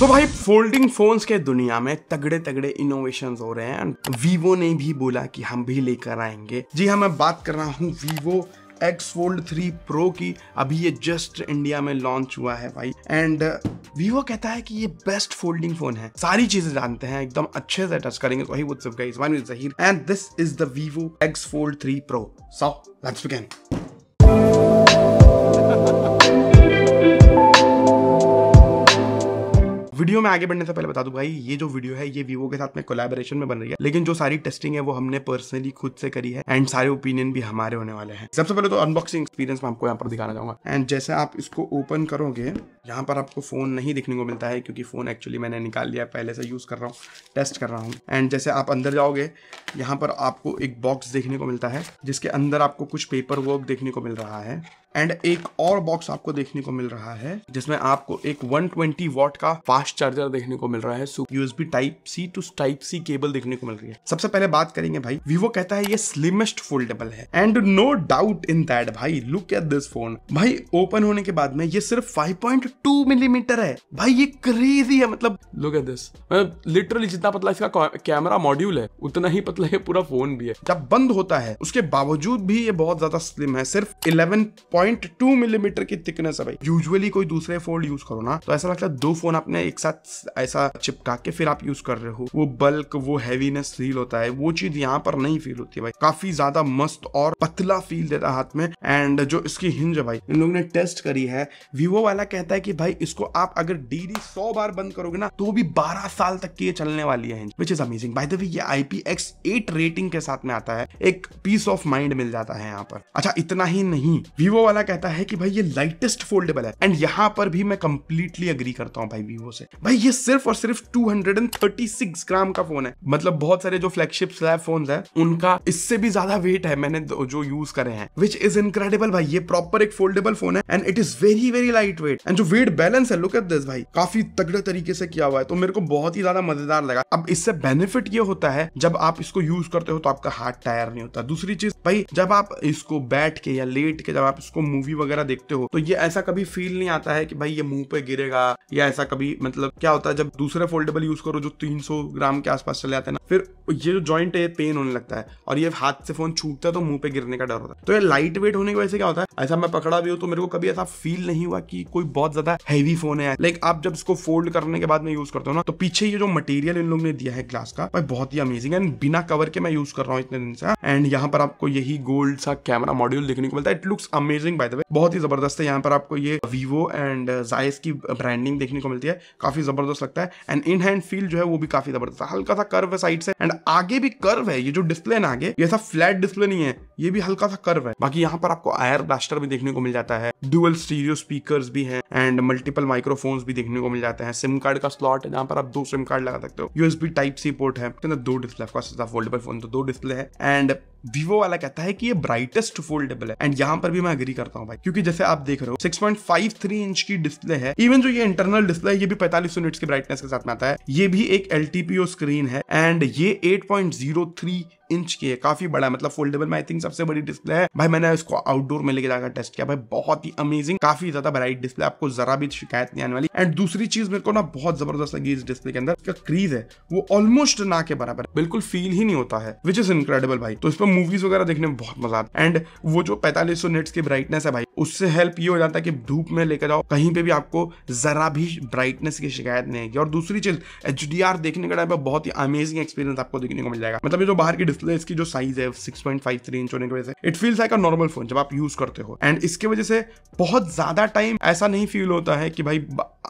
तो भाई folding phones के दुनिया में तगड़े तगड़े इनोवेशन हो रहे हैं वीवो ने भी बोला कि हम भी लेकर आएंगे जी हाँ मैं बात कर रहा हूँ Vivo X fold three pro की अभी ये जस्ट इंडिया में लॉन्च हुआ है भाई एंड वीवो uh, कहता है कि ये बेस्ट फोल्डिंग फोन है सारी चीजें जानते हैं एकदम अच्छे से टच करेंगे तो वही वो सब guys one is Zaheer and this is the X fold three pro so let's begin video में आगे बढ़ने से पहले बता दूं भाई ये जो वीडियो है ये वीवो के साथ में कोलेबोरेशन में बन रही है लेकिन जो सारी टेस्टिंग है वो हमने पर्सनली खुद से करी है एंड सारे ओपिनियन भी हमारे होने वाले हैं सबसे पहले तो अनबॉक्सिंग एक्सपीरियंस मैं आपको यहाँ पर दिखाना चाहूंगा एंड जैसे आप इसको ओपन करोगे यहाँ पर आपको फ़ोन नहीं देखने को मिलता है क्योंकि फ़ोन एक्चुअली मैंने निकाल लिया पहले से यूज़ कर रहा हूँ टेस्ट कर रहा हूँ एंड जैसे आप अंदर जाओगे यहाँ पर आपको एक बॉक्स देखने को मिलता है जिसके अंदर आपको कुछ पेपर वर्क देखने को मिल रहा है एंड एक और बॉक्स आपको देखने को मिल रहा है जिसमें आपको एक 120 वॉट का फास्ट चार्जर देखने को मिल रहा है USB type C to type C cable देखने को मिल रही है सबसे पहले बात करेंगे भाई वीवो कहता है ये स्लिमेस्ट फोल्डेबल है and no doubt in that भाई लुक एट दिस फोन भाई ओपन होने के बाद में ये सिर्फ फाइव पॉइंट टू मिलीमीटर है भाई ये क्रेजी है मतलब लुक एट दिस लिटरली जितना पतला इसका कैमरा मॉड्यूल है उतना ही पतला ये पूरा फोन भी है जब बंद होता है उसके बावजूद भी ये बहुत ज्यादा स्लिम है सिर्फ 11.2 मिलीमीटर की थिकनेस है भाई यूजुअली कोई दूसरे फोन यूज करो ना तो ऐसा लगता है दो फोन आपने एक साथ ऐसा चिपका के फिर आप यूज कर रहे हो वो बल्क वो हैवीनेस फील होता है वो चीज यहाँ पर नहीं फील होती है भाई काफी ज्यादा मस्त और पतला फील देता हाथ में एंड जो इसकी हिंज है भाई इन लोगों ने टेस्ट करी है वीवो वाला कहता है है कि भाई इसको आप अगर डेली सौ बार बंद करोगे ना तो भी बारह साल तक की चलने वाली है which is amazing by the way ये एक्स एट रेटिंग के साथ में आता है एक पीस ऑफ माइंड मिल जाता है यहाँ पर अच्छा इतना ही नहीं वीवो वाला कहता है कि भाई ये लाइटेस्ट फोल्डेबल है एंड यहाँ पर भी मैं कंप्लीटली अग्री करता हूँ भाई वीवो से भाई ये सिर्फ और सिर्फ टू ग्राम का फोन है मतलब बहुत सारे जो फ्लैगशिप स्लैब फोन है उनका इससे भी ज्यादा वेट है मैंने जो यूज करे हैं विच इज इनक्रेडिबल भाई ये प्रॉपर एक फोल्डेबल फोन है and it is very very light weight and जो वेट बैलेंस है लुक एट दिस भाई काफी तगड़े तरीके से किया हुआ है तो मेरे को बहुत ही ज्यादा मजेदार लगा अब इससे बेनिफिट ये होता है जब आप इसको यूज करते हो तो आपका हाथ टायर नहीं होता दूसरी चीज भाई जब आप इसको बैठ के या लेट के जब आप इसको मूवी वगैरह देखते हो तो ये ऐसा कभी फील नहीं आता है कि भाई ये मुंह पे गिरेगा या ऐसा कभी मतलब क्या होता है जब दूसरे फोल्डेबल यूज करो जो 300 ग्राम के आसपास चले जाते हैं ना फिर ये जो जॉइंट है पेन होने लगता है और ये हाथ से फोन छूटता है तो मुंह पे गिरने का डर होता है तो ये लाइट वेट होने की वजह से क्या होता है ऐसा मैं पकड़ा भी हूँ तो मेरे को कभी ऐसा फील नहीं हुआ कि कोई बहुत ज्यादा हैवी फोन है लाइक आप जब इसको फोल्ड करने के बाद में यूज करता हूँ ना तो पीछे ये जो मटेरियल इन लोग ने दिया है ग्लास का भाई बहुत ही अमेजिंग एंड बिना कवर के मैं यूज कर रहा हूँ इतने दिन से एंड हाँ। यहाँ पर आपको यही गोल्ड सा कैमरा मॉड्यूल देखने को मिलता है it looks amazing by the way बहुत ही जबरदस्त है यहाँ पर आपको ये वीवो एंड जायस की ब्रांडिंग देखने को मिलती है काफी जबरदस्त लगता है एंड इन हैंड फील जो है वो भी काफी जबरदस्त है हल्का सा कर्व है साइड से एंड आगे भी कर्व है ये जो डिस्प्ले है ना आगे ये सब फ्लैट डिस्प्ले नहीं है ये भी हल्का सा कर्व है बाकी यहाँ पर आपको आयर ब्लास्टर भी देखने को मिल जाता है डुअल स्टीरियो स्पीकर्स भी हैं एंड मल्टीपल माइक्रोफोन्स भी देखने को मिल जाते हैं सिम कार्ड का स्लॉट है जहाँ पर आप दो सिम कार्ड लगा सकते हो यूएसबी टाइप सी पोर्ट है दो डिस्प्ले आपका फोल्डेबल फोन तो दो डिस्प्ले है एंड वीवो वाला कहता है कि ये ब्राइटेस्ट फोल्डेबल है एंड यहाँ पर भी मैं अग्री करता हूँ भाई क्योंकि जैसे आप देख रहे हो 6.53 इंच की डिस्प्ले है इवन जो ये इंटरनल डिस्प्ले है ये भी 4500 निट्स की ब्राइटनेस के साथ में आता है ये भी एक एल स्क्रीन है एंड ये 8.03 इंच की है काफी बड़ा मतलब फोल्डेबल में आई थिंक सबसे बड़ी डिस्प्ले है भाई मैंने इसको आउटडोर में लेके जाकर टेस्ट किया भाई बहुत ही अमेजिंग काफी ज्यादा ब्राइट डिस्प्ले आपको जरा भी शिकायत नहीं आने वाली एंड दूसरी चीज मेरे को ना बहुत जबरदस्त लगी इस डिस्प्ले के अंदर इसका क्रीज है वो ऑलमोस्ट ना के बराबर बिल्कुल फील ही नहीं होता है विच इज इनक्रेडिबल भाई तो इस पर मूवीज वगैरह देखने में बहुत मजा आता है एंड वो जो पैंतालीस नेट्स की ब्राइटनेस है भाई उससे हेल्प ये हो जाता है कि धूप में लेकर जाओ कहीं पे भी आपको जरा भी ब्राइटनेस की शिकायत नहीं आएगी और दूसरी चीज एच देखने का टाइम पर बहुत ही अमेजिंग एक्सपीरियंस आपको देखने को मिल जाएगा मतलब ये जो बाहर की डिस्प्ले इसकी जो साइज है six point five three inch होने की वजह से it feels like a normal phone जब आप यूज करते हो एंड इसके वजह से बहुत ज्यादा टाइम ऐसा नहीं फील होता है कि भाई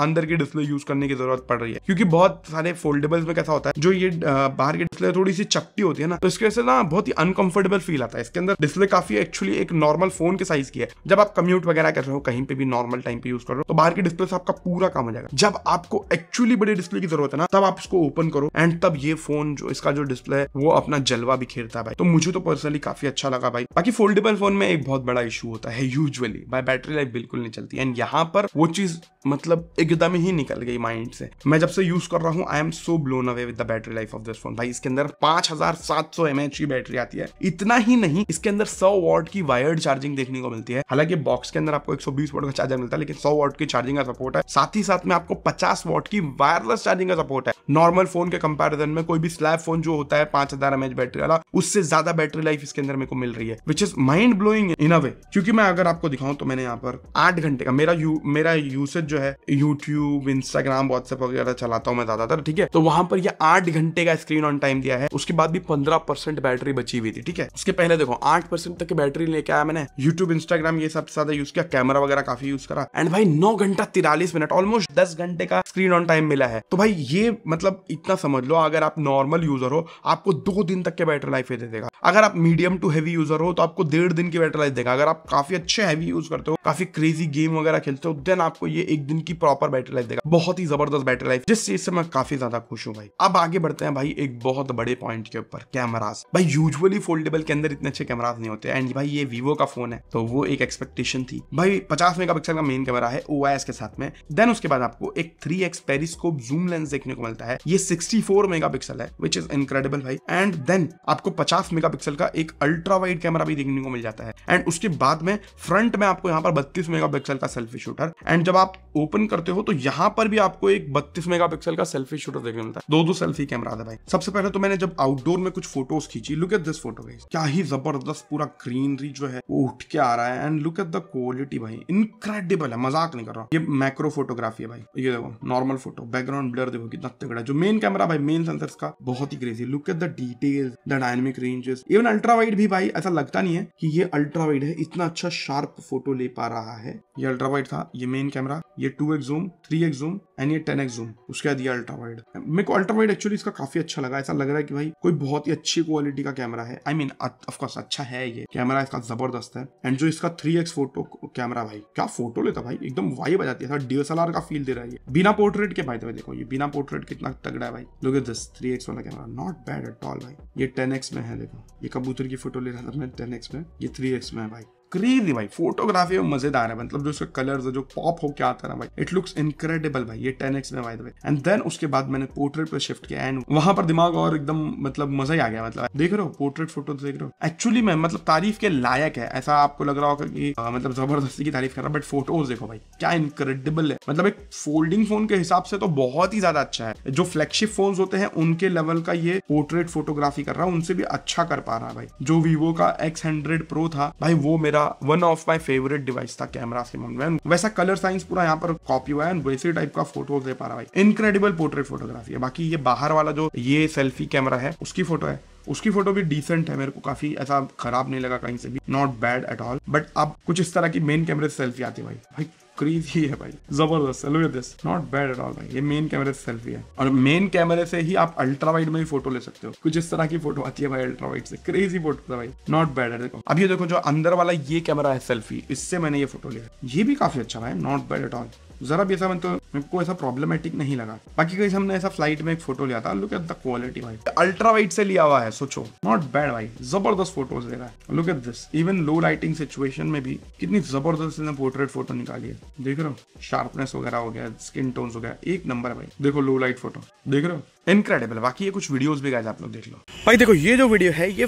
अंदर की डिस्प्ले यूज करने की जरूरत पड़ रही है क्योंकि बहुत सारे फोल्डेबल्स में कैसा होता है जो ये बाहर की डिस्प्ले थोड़ी सी चपटी होती है ना तो इसकी वजह से ना बहुत ही अनकम कंफर्टेबल फील आता है इसके अंदर डिस्प्ले काफी एक्चुअली एक नॉर्मल फोन के साइज की है जब आप कम्यूट वगैरह कर रहे हो कहीं पे भी नॉर्मल टाइम पे यूज कर रहे हो तो बाहर की डिस्प्ले से आपका पूरा काम हो जाएगा जब आपको एक्चुअली बड़ी डिस्प्ले की जरूरत है ना तब आप इसको ओपन करो एंड तब ये फोन जो इसका जो डिस्प्ले है वो अपना जलवा बिखेरता है भाई तो मुझे तो पर्सनली काफी अच्छा लगा भाई बाकी फोल्डेबल फोन में एक बहुत बड़ा इशू होता है यूजली भाई बैटरी लाइफ बिल्कुल नहीं चलती एंड यहाँ पर वो चीज मतलब एकदम ही निकल गई माइंड से मैं जब से यूज कर रहा हूँ I am so blown away with the battery life of this phone भाई इसके अंदर पांच हजार सात सौ एम एच की बैटरी आती है इतना ही नहीं इसके अंदर सौ वॉट की वायर्ड चार्जिंग देखने को मिलती है हालांकि बॉक्स के अंदर आपको 120 वॉट का चार्जर मिलता है लेकिन 100 वॉट की चार्जिंग का सपोर्ट है साथ ही साथ में आपको 50 वॉट की वायरलेस चार्जिंग का सपोर्ट है नॉर्मल फोन के कंपेरिजन में कोई भी स्लैब फोन जो होता है पांच हजार एमएच बैटरी वाला उससे ज्यादा बैटरी लाइफ इसके अंदर मेरे को मिल रही है which is mind blowing in a way क्योंकि मैं अगर आपको दिखाऊं तो मैंने यहाँ पर आठ घंटे का मेरा यू, मेरा यूसेज जो है यूट्यूब इंस्टाग्राम व्हाट्सएप वगैरह चलाता हूँ मैं ज्यादातर ठीक है तो वहां पर यह आठ घंटे का स्क्रीन ऑन टाइम दिया है उसके बाद भी पंद्रह परसेंट बैटरी बची हुई थी ठीक है उसके पहले देखो आठ परसेंट तक की बैटरी लेके आया मैंने यूट्यूब इंस्टाग्राम ये सब ज्यादा यूज किया कैमरा वगैरह काफी यूज करा एंड भाई नौ घंटा तिरालीस मिनट ऑलमोस्ट दस घंटे का स्क्रीन ऑन टाइम मिला है तो भाई ये मतलब इतना समझ लो अगर आप नॉर्मल यूजर हो आपको दो दिन तक के बैटरी लाइफ दे देगा अगर आप मीडियम टू हैवी यूजर हो तो आपको डेढ़ दिन की बैटरी लाइफ देगा अगर आप काफी अच्छे हैवी यूज करते हो काफी क्रेजी गेम वगैरह खेलते हो देन आपको ये एक दिन की प्रॉपर बैटरी लाइफ देगा बहुत ही जबरदस्त बैटरी लाइफ जिस चीज से मैं काफी ज्यादा खुश हूँ भाई अब आगे बढ़ते हैं भाई एक बहुत बड़े पॉइंट के ऊपर कैमराज भाई यूजली फोल्डेबल के अंदर इतने अच्छे कैमराज नहीं होते एंड भाई ये वीवो का फोन है तो वो एक एक्सपेक्टेशन थी भाई पचास मेगा पिक्सल का मेन कैमरा है ओ के साथ में देन उसके बाद आपको एक three X periscope zoom lens देखने को मिलता है ये सिक्सटी फोर मेगा पिक्सल है विच इज इनक्रेडिबल भाई एंड देन आपको पचास मेगा पिक्सल का एक अल्ट्रा वाइड कैमरा भी देखने को मिल जाता है एंड उसके बाद में फ्रंट में आपको यहाँ पर बत्तीस मेगा पिक्सल का सेल्फी शूटर एंड जब आप ओपन करते हो तो यहाँ पर भी आपको एक बत्तीस मेगा पिक्सल का सेल्फी शूटर देखने को मिलता है दो दो सेल्फी कैमरा था भाई सबसे पहले तो मैंने जब आउटडोर में कुछ फोटोज खींची लुक एट दिस फोटो हो क्या ही जबरदस्त पूरा ग्रीनरी जो है वो उठ के आ रहा है and look at the quality भाई इनक्रेडिबल है मजाक नहीं कर रहा ये मैक्रो फोटोग्राफी है भाई ये देखो नॉर्मल फोटो बैकग्राउंड ब्लर देखो कितना तगड़ा जो मेन कैमरा भाई मेन सेंसर का बहुत ही crazy look at the detail the dynamic ranges even ultra wide भी भाई ऐसा लगता नहीं है कि ये अल्ट्रा वाइड है इतना अच्छा शार्प फोटो ले पा रहा है ये अल्ट्रा वाइड था ये मेन कैमरा ये two X zoom three X zoom and ये टेन एक्स जूम उसके बाद ये अल्ट्रा वाइड मेरे को अल्ट्रा वाइड एक्चुअली इसका काफी अच्छा लगा ऐसा लग रहा है कि भाई कोई बहुत ही अच्छी क्वालिटी का कैमरा है आई आई मीन ऑफकोर्स अच्छा है ये कैमरा इसका जबरदस्त है एंड जो इसका थ्री एक्स फोटो कैमरा भाई क्या फोटो लेता भाई एकदम वाइब आ जाती है डीएसएलआर का फील दे रहा है ये बिना पोर्ट्रेट के भाई तो देखो ये बिना पोर्ट्रेट कितना तगड़ा है भाई लोग दिस थ्री एक्स वाला camera not bad at all भाई ये टेन एक्स में है देखो ये कबूतर की फोटो ले रहा था मैं टेन एक्स में ये थ्री एक्स में है भाई क्रेजी भाई फोटोग्राफी में मजेदार है मतलब जो उसका कलर जो पॉप हो क्या आता ना भाई इट लुक्स इनक्रेडिबल भाई ये टेन एक्स में भाई एंड देन उसके बाद मैंने पोर्ट्रेट पर शिफ्ट किया एंड वहां पर दिमाग और एकदम मतलब मजा ही आ गया मतलब देख रहे हो पोर्ट्रेट फोटो देख रहे हो एक्चुअली मैं मतलब तारीफ के लायक है ऐसा आपको लग रहा होगा कि आ, मतलब जबरदस्ती की तारीफ कर रहा बट फोटोज देखो भाई क्या इनक्रेडिबल है मतलब एक फोल्डिंग फोन के हिसाब से तो बहुत ही ज्यादा अच्छा है जो फ्लैगशिप फोन होते हैं उनके लेवल का ये पोर्ट्रेट फोटोग्राफी कर रहा है उनसे भी अच्छा कर पा रहा है भाई जो वीवो का एक्स हंड्रेड प्रो था भाई वो मेरा one of my favourite device था कैमरा के मामले में वैसा कलर साइंस पूरा यहाँ पर कॉपी हुआ है वैसे टाइप का फोटो दे पा रहा है इनक्रेडिबल पोर्ट्रेट फोटोग्राफी है बाकी ये बाहर वाला जो ये सेल्फी कैमरा है उसकी फोटो है उसकी फोटो भी डिसेंट है मेरे को काफी ऐसा खराब नहीं लगा कहीं से भी not bad at all but अब कुछ इस तरह की मेन कैमरे सेल्फी आती भाई भाई क्रीजी ही है भाई जबरदस्त look at this not bad at all भाई ये मेन कैमरे से सेल्फी है और मेन कैमरे से ही आप अल्ट्रा वाइड में भी फोटो ले सकते हो कुछ इस तरह की फोटो आती है भाई अल्ट्रा वाइड से क्रेजी फोटो था भाई नॉट बैड है देखो अब ये देखो जो अंदर वाला ये कैमरा है सेल्फी इससे मैंने ये फोटो लिया ये भी काफी अच्छा भाई नॉट बैड एट ऑल ज़रा भी ऐसा मैं मतलब तो मेरे को ऐसा प्रॉब्लमेटिक नहीं लगा बाकी कहीं हमने ऐसा फ्लाइट में एक फोटो लिया था लुक एट द क्वालिटी भाई अल्ट्रा वाइट से लिया हुआ है सोचो नॉट बैड भाई जबरदस्त फोटोज ले रहा है look at this even low lighting situation में भी कितनी जबरदस्त इसने पोर्ट्रेट फोटो निकाली है देख रहे हो शार्पनेस वगैरह हो गया स्किन टोन हो गया एक नंबर भाई देखो लो लाइट फोटो देख रहे हो इनक्रेडिबल बाकी ये कुछ वीडियोस भी गाइस आप लोग देख लो भाई देखो ये जो वीडियो है ये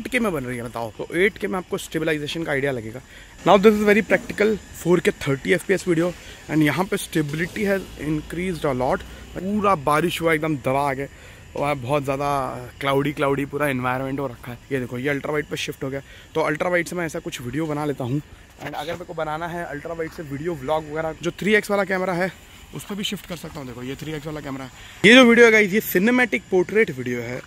8K में बन रही है बताओ तो 8K में आपको स्टेबलाइजेशन का आइडिया लगेगा now this is very practical four K thirty F P S video and यहाँ पे स्टेबिलिटी है इंक्रीज अलॉट पूरा बारिश हुआ एकदम दबा आ गया वहाँ बहुत ज़्यादा क्लाउडी क्लाउडी पूरा इन्वायरमेंट हो रखा है ये देखो ये अल्ट्रा वाइट पर शिफ्ट हो गया तो अल्ट्रा वाइट से मैं ऐसा कुछ वीडियो बना लेता हूँ एंड अगर मेरे को बनाना है अल्ट्रा वाइट से वीडियो व्लॉग वगैरह जो थ्री एक्स वाला कैमरा है उस पर भी शिफ्ट कर सकता हूँ देखो ये थ्री एक्स वाला कैमरा है ये जो वीडियो है ये सिनेमेटिक पोर्ट्रेट वीडियो है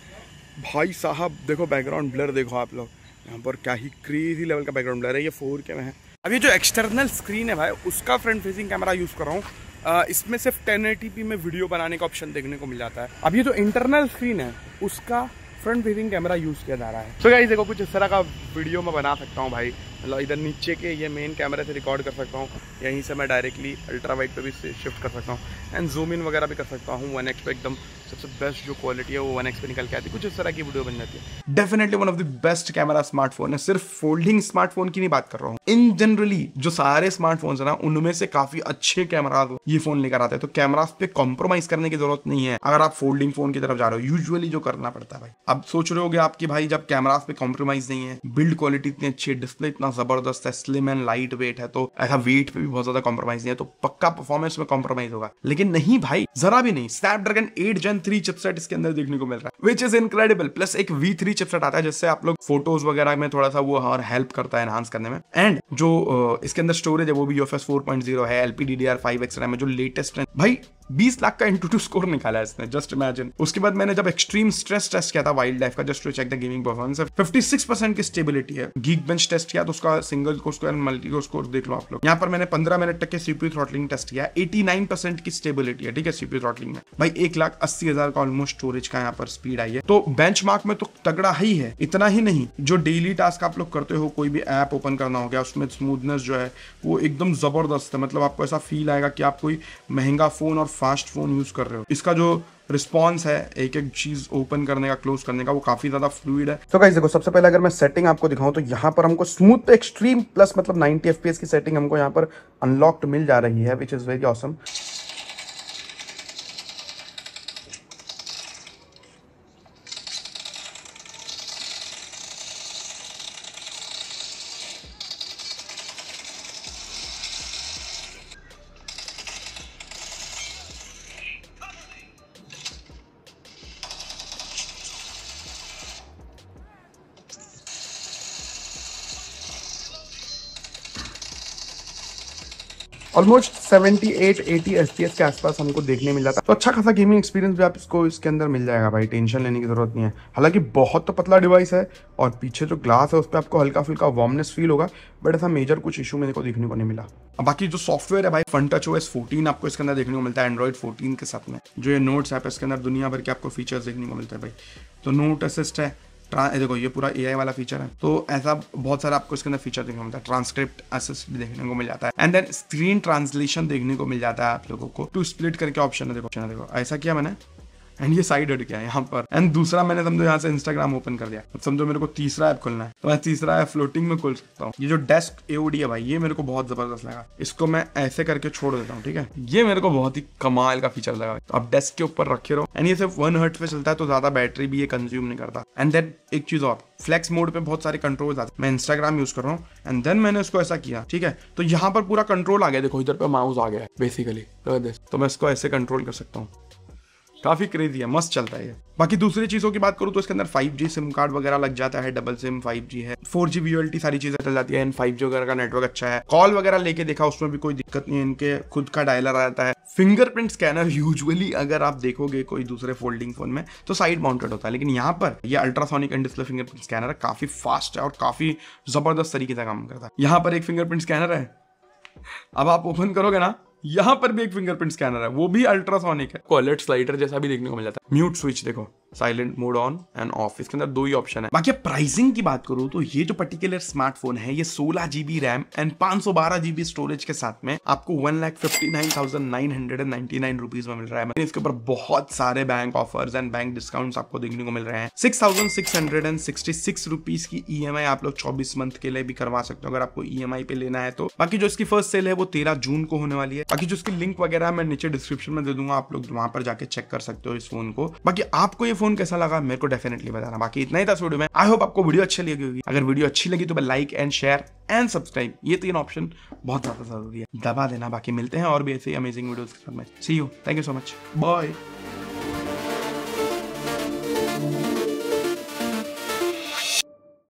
भाई साहब देखो बैकग्राउंड ब्लर देखो आप लोग यहाँ पर क्या ही क्रेजी लेवल का बैकग्राउंड रहा है ये फोर के में है अब ये जो एक्सटर्नल स्क्रीन है भाई उसका फ्रंट फेसिंग कैमरा यूज़ कर रहा हूँ इसमें सिर्फ टेन में वीडियो बनाने का ऑप्शन देखने को मिल जाता है अब ये जो इंटरनल स्क्रीन है उसका फ्रंट फेसिंग कैमरा यूज़ किया जा रहा है तो so देखो कुछ इस तरह का वीडियो मैं बना सकता हूँ भाई मतलब इधर नीचे के ये मेन कैमरे से रिकॉर्ड कर सकता हूँ यहीं से मैं डायरेक्टली अल्ट्रा वाइट पे भी शिफ्ट कर सकता हूँ एंड जूम इन वगैरह भी कर सकता हूँ वन एक्स पे एकदम सबसे बेस्ट जो क्वालिटी है वो वन एक्स पे निकल के आती है कुछ इस तरह की वीडियो बन जाती है definitely one of the best camera smartphone है सिर्फ फोल्डिंग स्मार्टफोन की नहीं बात कर रहा हूँ इन जनरली जो सारे स्मार्टफोन है ना उनमें से काफी अच्छे कैमरा ये फोन लेकर आते हैं तो कैमरा पे कॉम्प्रोमाइज करने की जरूरत नहीं है अगर आप फोल्डिंग फोन की तरफ जा रहे हो यूजली जो करना पड़ता है भाई अब सोच रहे हो आपकी भाई जब कैमरा पे कॉम्प्रोमाइज नहीं है बिल्ड क्वालिटी इतनी अच्छी है डिस्प्ले इतना जबरदस्त है स्लिम एंड लाइट वेट है तो ऐसा वेट पे भी बहुत ज्यादा कॉम्प्रोमाइज नहीं है तो पक्का परफॉर्मेंस में कॉम्प्रोमाइज होगा लेकिन नहीं भाई जरा भी नहीं Snapdragon eight gen three chipset इसके अंदर देखने को मिल रहा है विच इज इनक्रेडिबल प्लस एक वी थ्री चिपसेट आता है जिससे आप लोग फोटोज वगैरह में थोड़ा सा वो और हेल्प करता है एनहांस करने में एंड जो इसके अंदर स्टोरेज है वो भी यूएफएस जीरो है LP D LPDDR 5 X RAM है जो लेटेस्ट है भाई 20 लाख का इंटू स्कोर निकाला है इसने जस्ट इमेजिन उसके बाद मैंने जब एक्सट्रीम स्ट्रेस टेस्ट किया था वाइल्ड लाइफ का just to check the gaming performance है 56 परसेंट की स्टेबिलिटी है गीक बेंच टेस्ट किया तो उसका single core score and multi core score देख लो आप लोग यहाँ पर मैंने 15 मिनट तक के सीपी थ्रॉटलिंग टेस्ट किया 89 परसेंट की स्टेबिलिटी है ठीक है सीपी थ्रॉटलिंग में भाई एक लाख अस्सी हजार का ऑलमोस्ट स्टोरेज का यहाँ पर स्पीड रहा है तो बेंच में तो तगड़ा ही है इतना ही नहीं जो डेली टास्क आप लोग करते हो कोई भी ऐप ओपन करना हो गया उसमें स्मूथनेस जो है वो एकदम ज़बरदस्त है मतलब आपको ऐसा फील आएगा कि आप कोई महंगा फ़ोन और फास्ट फ़ोन यूज़ कर रहे हो इसका जो रिस्पॉन्स है एक एक चीज ओपन करने का क्लोज करने का वो काफी ज्यादा फ्लूड है तो so देखो सबसे पहले अगर मैं सेटिंग आपको दिखाऊं तो यहाँ पर हमको स्मूथ एक्सट्रीम प्लस मतलब 90 एफपीएस की सेटिंग हमको यहाँ पर अनलॉक्ड मिल जा रही है which is very awesome awesome. Almost 78 80 FPS के आसपास हमको देखने मिला था तो अच्छा खासा गेमिंग एक्सपीरियंस भी आप इसको इसके अंदर मिल जाएगा भाई टेंशन लेने की जरूरत नहीं है हालांकि बहुत तो पतला डिवाइस है और पीछे जो ग्लास है उस पर आपको हल्का फुल्का वार्मनेस फील होगा बट ऐसा मेजर कुछ इशू मेरे को देखने को नहीं मिला बाकी जो सॉफ्टवेयर है भाई फन टच ओएस 14 आपको इसके अंदर देखने को मिलता है एंड्रॉइड फोर्टीन के साथ में जो ये नोट्स है इसके अंदर दुनिया भर के आपको फीचर्स देखने को मिलता है भाई तो नोट असिस्ट है देखो ये पूरा ए वाला फीचर है तो ऐसा बहुत सारा आपको इसके अंदर फीचर देखने को मिलता है ट्रांसक्रिप्ट देखने को मिल जाता है एंड देन स्क्रीन ट्रांसलेशन देखने को मिल जाता है आप लोगों को टू स्प्लिट करके ऑप्शन है देखो ऑप्शन है देखो ऐसा किया मैंने एंड ये साइड हट गया यहाँ पर एंड दूसरा मैंने समझो यहाँ से इंस्टाग्राम ओपन कर दिया समझो मेरे को तीसरा ऐप खोलना है तो मैं तीसरा ऐप फ्लोटिंग में खोल सकता हूँ ये जो डेस्क एओडी है भाई ये मेरे को बहुत जबरदस्त लगा इसको मैं ऐसे करके छोड़ देता हूँ ठीक है ये मेरे को बहुत ही कमाल का फीचर लगा तो आप डेस्क के ऊपर रखे रहो एंड ये सिर्फ वन हर्ट पे चलता है तो ज्यादा बैटरी भी ये कंज्यूम नहीं करता एंड देन एक चीज और फ्लेक्स मोड पे बहुत सारे कंट्रोल आते मैं इंस्टाग्राम यूज कर रहा हूँ एंड देन मैंने उसको ऐसा किया ठीक है तो यहाँ पर पूरा कंट्रोल आ गया देखो इधर पे माउस आ गया बेसिकली तो मैं इसको ऐसे कंट्रोल कर सकता हूँ काफ़ी क्रेजी है मस्त चलता है बाकी दूसरी चीज़ों की बात करूँ तो इसके अंदर 5G सिम कार्ड वगैरह लग जाता है डबल सिम 5G है 4G VLT सारी चीज़ें चल जाती है एंड जी वगैरह का नेटवर्क अच्छा है कॉल वगैरह लेके देखा उसमें भी कोई दिक्कत नहीं है इनके खुद का डायलर आता है फिंगरप्रिंट स्कैनर यूजुअली अगर आप देखोगे कोई दूसरे फोल्डिंग फोन में तो साइड माउंटेड होता है लेकिन यहाँ पर यह ultrasonic and display fingerprint scanner है काफ़ी फास्ट है और काफ़ी ज़बरदस्त तरीके से काम करता है यहाँ पर एक फिंगरप्रिंट स्कैनर है अब आप ओपन करोगे ना यहाँ पर भी एक फिंगरप्रिंट स्कैनर है वो भी अल्ट्रासोनिक है कॉलेट स्लाइडर जैसा भी देखने को मिल जाता है म्यूट स्विच देखो silent mode on and off इसके अंदर दो ही ऑप्शन है बाकी प्राइसिंग की बात करूं तो ये जो पर्टिकुलर स्मार्टफोन है ये सोलह जीबी रैम एंड पांच सौ बारह जीबी स्टोरेज के साथ में आपको one lakh fifty nine thousand nine hundred and ninety nine rupees में मिल रहा है इसके ऊपर बहुत सारे bank offers and bank discount आपको देखने को मिल रहे हैं six thousand six hundred and sixty six rupees की ई एम आई आप लोग चौबीस मंथ के लिए भी करवा सकते हो अगर आपको ई एम आई पे लेना है तो बाकी जो इसकी फर्स्ट सेल है वो तेरह जून को होने वाली है बाकी जो उसकी लिंक वगैरह मैं नीचे डिस्क्रिप्शन में दे दूंगा आप लोग वहां पर जाके चेक कर सकते हो इस फोन को बाकी आपको ये फोन कैसा लगा मेरे को डेफिनेटली बताना बाकी इतना ही था वीडियो में आई होप आपको वीडियो अच्छी लगी होगी अगर वीडियो अच्छी लगी तो like and share and subscribe ये तीन ऑप्शन बहुत ज्यादा जरूरी है दबा देना बाकी मिलते हैं और भी ऐसे अमेजिंग वीडियो के साथ में see you thank you so much bye